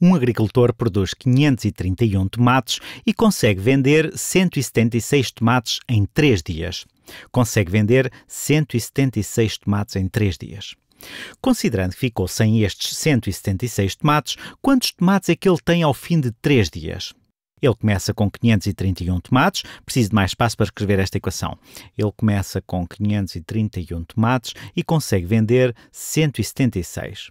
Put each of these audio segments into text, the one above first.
Um agricultor produz 531 tomates e consegue vender 176 tomates em 3 dias. Consegue vender 176 tomates em 3 dias. Considerando que ficou sem estes 176 tomates, quantos tomates é que ele tem ao fim de 3 dias? Ele começa com 531 tomates. Preciso de mais espaço para escrever esta equação. Ele começa com 531 tomates e consegue vender 176.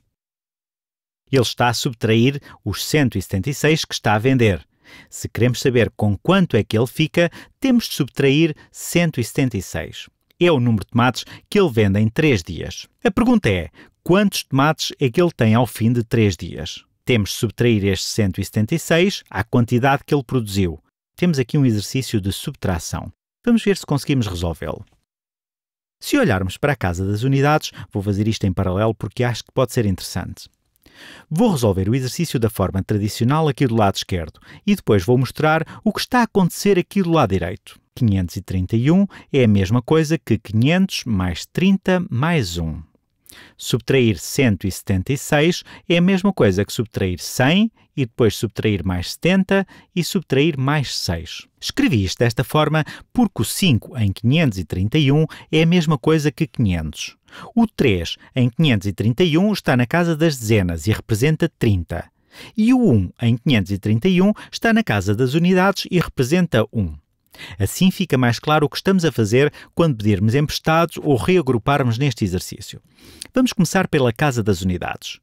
Ele está a subtrair os 176 que está a vender. Se queremos saber com quanto é que ele fica, temos de subtrair 176. É o número de tomates que ele vende em 3 dias. A pergunta é: quantos tomates é que ele tem ao fim de 3 dias? Temos de subtrair estes 176 à quantidade que ele produziu. Temos aqui um exercício de subtração. Vamos ver se conseguimos resolvê-lo. Se olharmos para a casa das unidades, vou fazer isto em paralelo porque acho que pode ser interessante. Vou resolver o exercício da forma tradicional aqui do lado esquerdo e depois vou mostrar o que está a acontecer aqui do lado direito. 531 é a mesma coisa que 500 mais 30 mais 1. Subtrair 176 é a mesma coisa que subtrair 100 e depois subtrair mais 70 e subtrair mais 6. Escrevi isto desta forma porque o 5 em 531 é a mesma coisa que 500. O 3 em 531 está na casa das dezenas e representa 30. E o 1 em 531 está na casa das unidades e representa 1. Assim fica mais claro o que estamos a fazer quando pedirmos emprestados ou reagruparmos neste exercício. Vamos começar pela casa das unidades.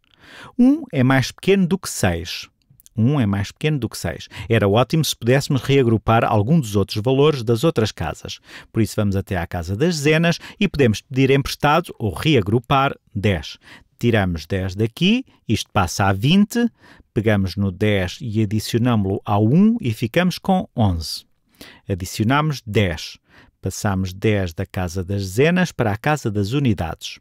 1 um é mais pequeno do que 6. 1 um é mais pequeno do que 6. Era ótimo se pudéssemos reagrupar algum dos outros valores das outras casas. Por isso vamos até à casa das dezenas e podemos pedir emprestado ou reagrupar 10. Tiramos 10 daqui, isto passa a 20, pegamos no 10 e adicionamos-lo ao 1 e ficamos com 11. Adicionamos 10. Passamos 10 da casa das dezenas para a casa das unidades.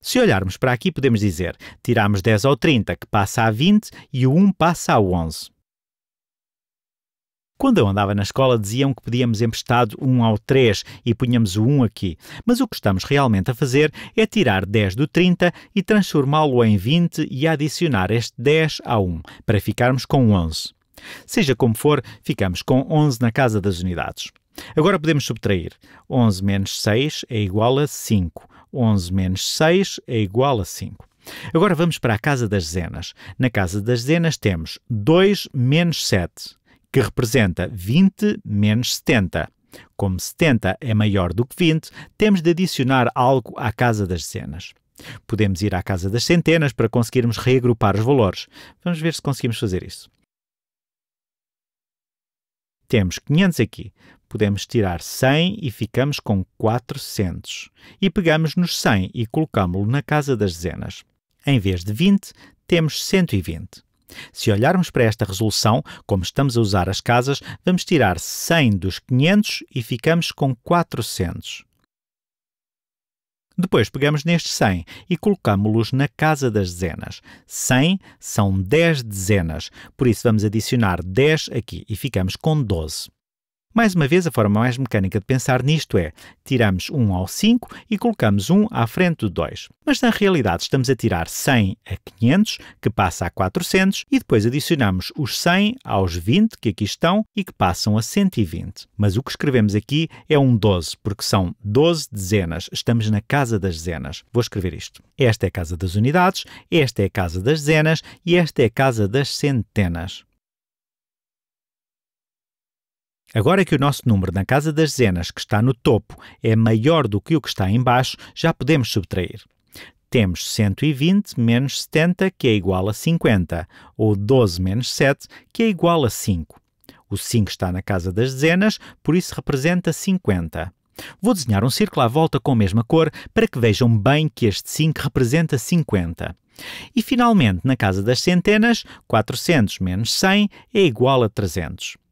Se olharmos para aqui, podemos dizer: tiramos 10 ao 30, que passa a 20, e o 1 passa a 11. Quando eu andava na escola, diziam que podíamos emprestado 1 ao 3 e punhamos o 1 aqui. Mas o que estamos realmente a fazer é tirar 10 do 30 e transformá-lo em 20 e adicionar este 10 a 1, para ficarmos com 11. Seja como for, ficamos com 11 na casa das unidades. Agora podemos subtrair. 11 menos 6 é igual a 5. 11 menos 6 é igual a 5. Agora vamos para a casa das dezenas. Na casa das dezenas temos 2 menos 7, que representa 20 menos 70. Como 70 é maior do que 20, temos de adicionar algo à casa das dezenas. Podemos ir à casa das centenas para conseguirmos reagrupar os valores. Vamos ver se conseguimos fazer isso. Temos 500 aqui. Podemos tirar 100 e ficamos com 400. E pegamos nos 100 e colocamos-lo na casa das dezenas. Em vez de 20, temos 120. Se olharmos para esta resolução, como estamos a usar as casas, vamos tirar 100 dos 500 e ficamos com 400. Depois pegamos nestes 100 e colocámo los na casa das dezenas. 100 são 10 dezenas, por isso vamos adicionar 10 aqui e ficamos com 12. Mais uma vez, a forma mais mecânica de pensar nisto é tiramos 1 ao 5 e colocamos 1 à frente do 2. Mas na realidade estamos a tirar 100 a 500, que passa a 400, e depois adicionamos os 100 aos 20 que aqui estão e que passam a 120. Mas o que escrevemos aqui é um 12, porque são 12 dezenas. Estamos na casa das dezenas. Vou escrever isto. Esta é a casa das unidades, esta é a casa das dezenas e esta é a casa das centenas. Agora que o nosso número na casa das dezenas, que está no topo, é maior do que o que está em baixo, já podemos subtrair. Temos 120 menos 70, que é igual a 50, ou 12 menos 7, que é igual a 5. O 5 está na casa das dezenas, por isso representa 50. Vou desenhar um círculo à volta com a mesma cor para que vejam bem que este 5 representa 50. E finalmente, na casa das centenas, 400 menos 100 é igual a 300.